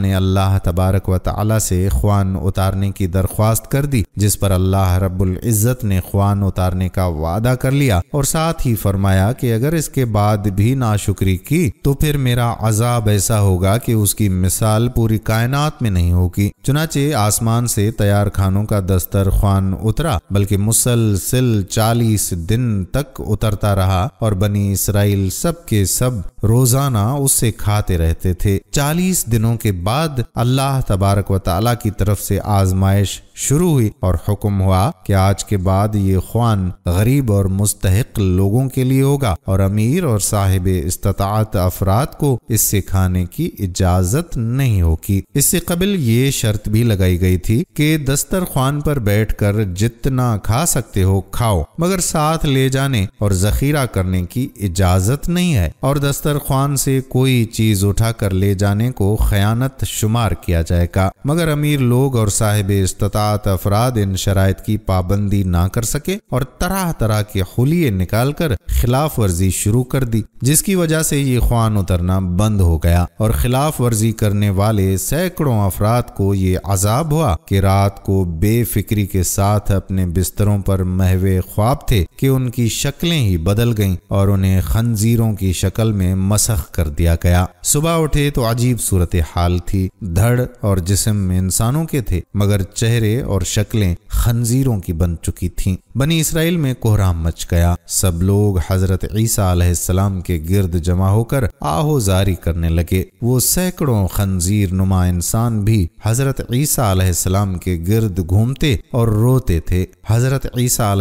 ने अल्लाह तबारक व तला से ख्वान उतारने की दरख्वास्त कर दी जिस पर अल्लाह रबुल्जत ने ख्वान उतारने का वादा कर लिया और साथ ही फरमाया कि अगर इसके बाद भी नाशुक्री की तो फिर मेरा अजाब ऐसा होगा कि उसकी मिसाल पूरी कायनात में नहीं होगी चुनाचे आसमान से तैयार खानों का दस्तर खान उतरा बल्कि मुसलसिल चालीस दिन तक उतरता रहा और बनी इसराइल सब के सब रोजाना उससे खाते रहते थे चालीस दिनों के बाद अल्लाह तबारक वाली की तरफ से आजमाइश शुरू हुई और हुक्म हुआ कि आज के बाद ये ख्वान गरीब और मुस्तक लोगों के लिए होगा और अमीर और साहिब इस्तात अफराद को इससे खाने की इजाजत नहीं होगी इससे कबल ये शर्त भी लगाई गई थी कि दस्तर खान पर बैठकर जितना खा सकते हो खाओ मगर साथ ले जाने और जखीरा करने की इजाजत नहीं है और दस्तर खान से कोई चीज उठाकर ले जाने को खयानत शुमार किया जाएगा मगर अमीर लोग और साहिब इस्तात सात अफराद इन शराय की पाबंदी ना कर सके और तरह तरह के खुलिये निकाल कर खिलाफ वर्जी शुरू कर दी जिसकी वजह से ये ख्वान उतरना बंद हो गया और खिलाफ वर्जी करने वाले सैकड़ों अफराद को ये अजाब हुआ कि रात को बेफिक्री के साथ अपने बिस्तरों पर महवे ख्वाब थे कि उनकी शक्लें ही बदल गईं और उन्हें खंजीरों की शक्ल में मसख कर दिया गया सुबह उठे तो अजीब सूरत हाल थी धड़ और जिसम में इंसानों के थे मगर चेहरे और शक्लें खंजीरों की बन चुकी थीं। बनी इसराइल में कोहराम मच गया सब लोग हजरत ईसा सलाम के गिर्द जमा होकर आहोजारी करने लगे वो सैकड़ों खंजीर नुमा इंसान भी हजरत ईसा सलाम के गिर्द घूमते और रोते थे हज़रत ईसा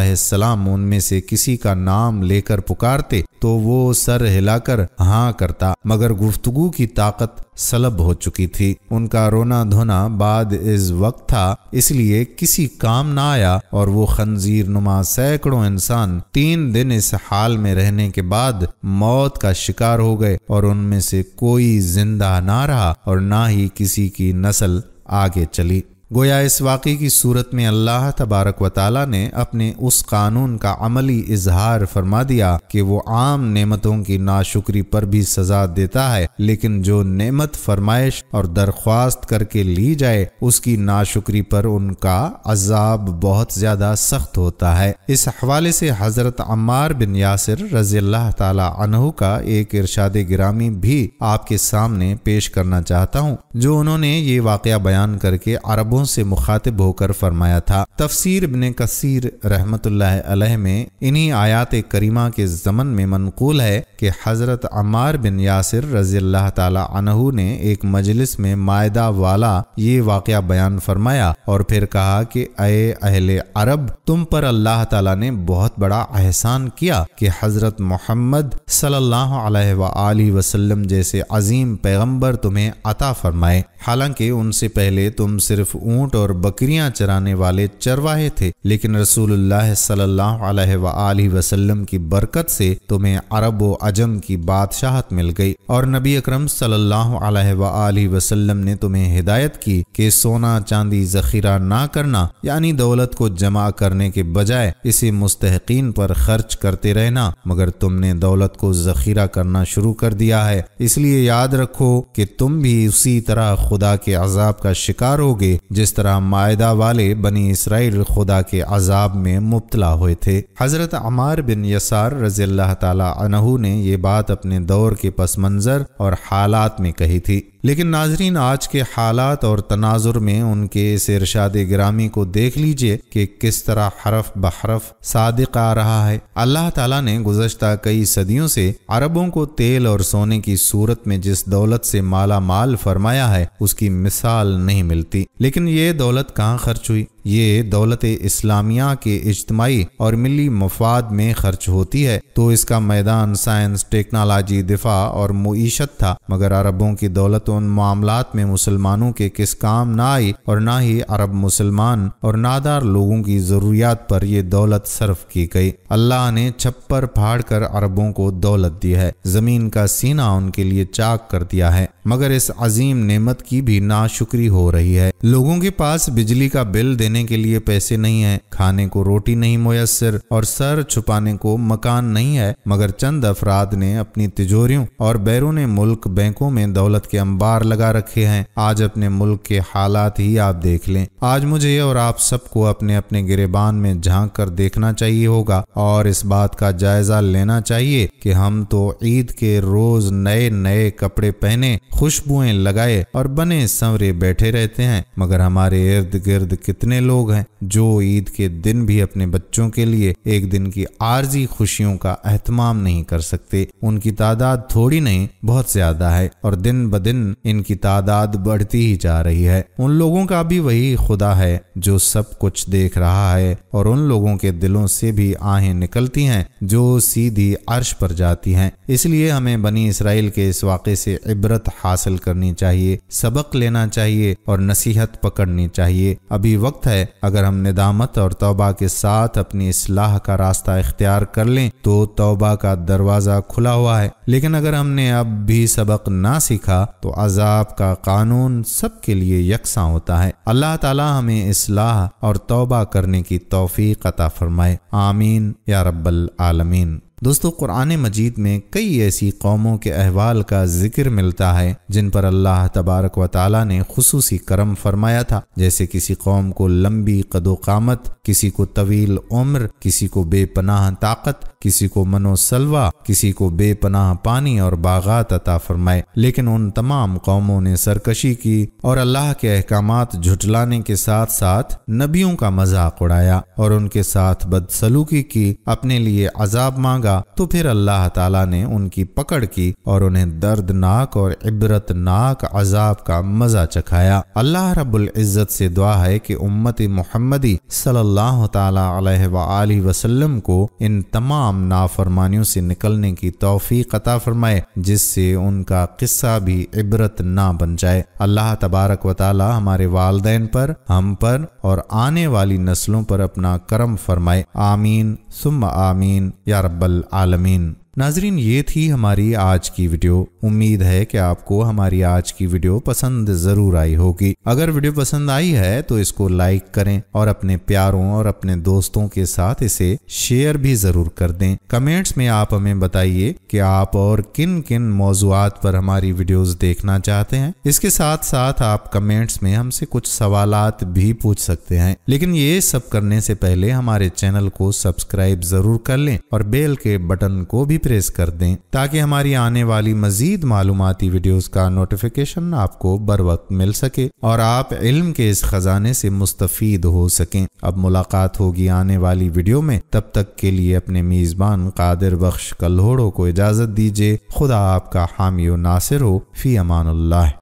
उनमें से किसी का नाम लेकर पुकारते तो वो सर हिलाकर हाँ करता मगर गुफ्तगु की ताकत सलब हो चुकी थी उनका रोना धोना बाद इस वक्त था इसलिए किसी काम न आया और वो खंजीर नुमा सैकड़ों इंसान तीन दिन इस हाल में रहने के बाद मौत का शिकार हो गए और उनमें से कोई जिंदा ना रहा और ना ही किसी की नस्ल आगे चली गोया इस वाक़े की सूरत में अल्लाह तबारक व ताली ने अपने उस कानून का अमली इजहार फरमा दिया कि वो आम नमतों की नाशुक्री पर भी सज़ा देता है लेकिन जो नमत फरमाइश और दरख्वास्त करके ली जाए उसकी नाशुक्री पर उनका अजाब बहुत ज़्यादा सख्त होता है इस हवाले से हज़रत अम्मार बिन यासिर रजी अल्लाह तहु का एक इरशाद ग्रामी भी आपके सामने पेश करना चाहता हूँ जो उन्होंने ये वाक़ बयान करके अरबों लोगों से मुखातिब होकर फरमाया था तफसीर इबन कसीर रहमत अलह में इन्हीं आयात करीमा के ज़मन में मनकूल है कि हज़रत अमार बिन यासिर रज़ी तहु ने एक मजलिस में मायदा वाला ये वाक़ बयान फरमाया और फिर कहा कि अय अहले अरब तुम पर अल्लाह ताला ने बहुत बड़ा एहसान किया कि हज़रत मोहम्मद सल्लल्लाहु अलैहि वसल्लम जैसे अजीम पैगंबर तुम्हें अता फरमाए हालांकि उनसे पहले तुम सिर्फ ऊंट और बकरियां चराने वाले चरवाहे थे लेकिन रसूलुल्लाह सल्लल्लाहु अलैहि वसल्लम की बरकत से तुम्हें अरब व अजम की बादशाहत मिल गई और नबी अक्रम सल्लल्लाहु वसल्लम ने तुम्हें हिदायत की कि सोना चांदी जखीरा ना करना यानी दौलत को जमा करने के बजाय इसे मुस्तकिन पर खर्च करते रहना मगर तुमने दौलत को जखीरा करना शुरू कर दिया है इसलिए याद रखो कि तुम भी उसी तरह खुदा के अजाब का शिकार होगे जिस तरह मायदा वाले बनी इसराइल खुदा के अजाब में मुबतला हुए थे हज़रत अमार बिन यसार रजील्ला तहु ने ये बात अपने दौर के पस मंज़र और हालात में कही थी लेकिन नाजरीन आज के हालात और तनाजुर में उनके इस इरशाद ग्रामी को देख लीजिए कि किस तरह हरफ बहरफ सादिक आ रहा है अल्लाह ताला ने गुजशत कई सदियों से अरबों को तेल और सोने की सूरत में जिस दौलत से माला माल फरमाया है उसकी मिसाल नहीं मिलती लेकिन ये दौलत कहाँ खर्च हुई ये दौलत इस्लामिया के इज्तमाही और मिली मफाद में खर्च होती है तो इसका मैदान साइंस टेक्नोलॉजी दिफा और मीशत था मगर अरबों की दौलत उन मामला में मुसलमानों के किस काम ना आई और ना ही अरब मुसलमान और नादार लोगों की ज़रूरियात पर यह दौलत सर्फ की गई अल्लाह ने छप्पर फाड़ कर अरबों को दौलत दी है ज़मीन का सीना उनके लिए चाक कर दिया है मगर इस अजीम नेमत की भी ना शुक्री हो रही है लोगों के पास बिजली का बिल देने देने के लिए पैसे नहीं है खाने को रोटी नहीं मुयसर और सर छुपाने को मकान नहीं है मगर चंद अफराद ने अपनी तिजोरियों और बैरून मुल्क बैंकों में दौलत के अंबार लगा रखे हैं आज अपने मुल्क के हालात ही आप देख लें आज मुझे और आप सबको अपने अपने गिरेबान में झांक कर देखना चाहिए होगा और इस बात का जायजा लेना चाहिए कि हम तो ईद के रोज नए नए कपड़े पहने खुशबुएं लगाए और बने संवरे बैठे रहते हैं मगर हमारे इर्द गिर्द कितने कितने लोग हैं जो ईद के दिन भी अपने बच्चों के लिए एक दिन की आर्जी खुशियों का अहतमाम नहीं कर सकते उनकी तादाद थोड़ी नहीं बहुत ज्यादा है और दिन ब दिन इनकी तादाद बढ़ती ही जा रही है उन लोगों का भी वही खुदा है जो सब कुछ देख रहा है और उन लोगों के दिलों से भी आहें निकलती हैं जो सीधी अर्श पर जाती हैं इसलिए हमें बनी इसराइल के इस वाक़े से इबरत हासिल करनी चाहिए सबक लेना चाहिए और नसीहत पकड़नी चाहिए अभी वक्त है अगर हम निदामत और तौबा के साथ अपनी इसलाह का रास्ता इख्तियार कर लें तो तौबा का दरवाज़ा खुला हुआ है लेकिन अगर हमने अब भी सबक ना सीखा तो अजाब का कानून सबके लिए यकसा होता है अल्लाह ताला हमें इसलाह और तौबा करने की तोफ़ी अता फरमाए आमीन या रब्बल आलमीन दोस्तों कुरान मजीद में कई ऐसी कौमों के अहवाल का जिक्र मिलता है जिन पर अल्लाह तबारक व ताली ने खसूसी करम फरमाया था जैसे किसी कौम को लंबी कदोकामत किसी को तवील उम्र किसी को बेपनाह ताकत किसी को मनोसलवा किसी को बेपनाह पानी और बागात अता फरमाए लेकिन उन तमाम कौमों ने सरकशी की और अल्लाह के अहकाम झुटलाने के साथ साथ नबियों का मजाक उड़ाया और उनके साथ बदसलूकी की अपने लिए अजाब मांगा लगा तो फिर अल्लाह ताला ने उनकी पकड़ की और उन्हें दर्दनाक और इबरतनाक अजाब का मजा चखाया अल्लाह रब्बुल इज़्ज़त से दुआ है कि उम्मत मोहम्मदी सल्लल्लाहु अलैहि वसल्लम को इन तमाम नाफरमानियों से निकलने की तोफ़ी अता फरमाए जिससे उनका किस्सा भी इबरत ना बन जाए अल्लाह तबारक व ताला हमारे वालदेन पर हम पर और आने वाली नस्लों पर अपना करम फरमाए आमीन सुम आमीन या रब्बल العالمين नाजरीन ये थी हमारी आज की वीडियो उम्मीद है कि आपको हमारी आज की वीडियो पसंद ज़रूर आई होगी अगर वीडियो पसंद आई है तो इसको लाइक करें और अपने प्यारों और अपने दोस्तों के साथ इसे शेयर भी ज़रूर कर दें कमेंट्स में आप हमें बताइए कि आप और किन किन मौजूद पर हमारी वीडियोस देखना चाहते हैं इसके साथ साथ आप कमेंट्स में हमसे कुछ सवाल भी पूछ सकते हैं लेकिन ये सब करने से पहले हमारे चैनल को सब्सक्राइब जरूर कर लें और बेल के बटन को भी प्रेस कर दें ताकि हमारी आने वाली मजीद मालूमती वीडियोस का नोटिफिकेशन आपको बर वक्त मिल सके और आप इल्म के इस खजाने से मुस्तफ़ हो सकें अब मुलाकात होगी आने वाली वीडियो में तब तक के लिए अपने मेज़बान कादिर बख्श कल्होड़ों को इजाज़त दीजिए खुदा आपका हामी नासिर हो फ़ी अमान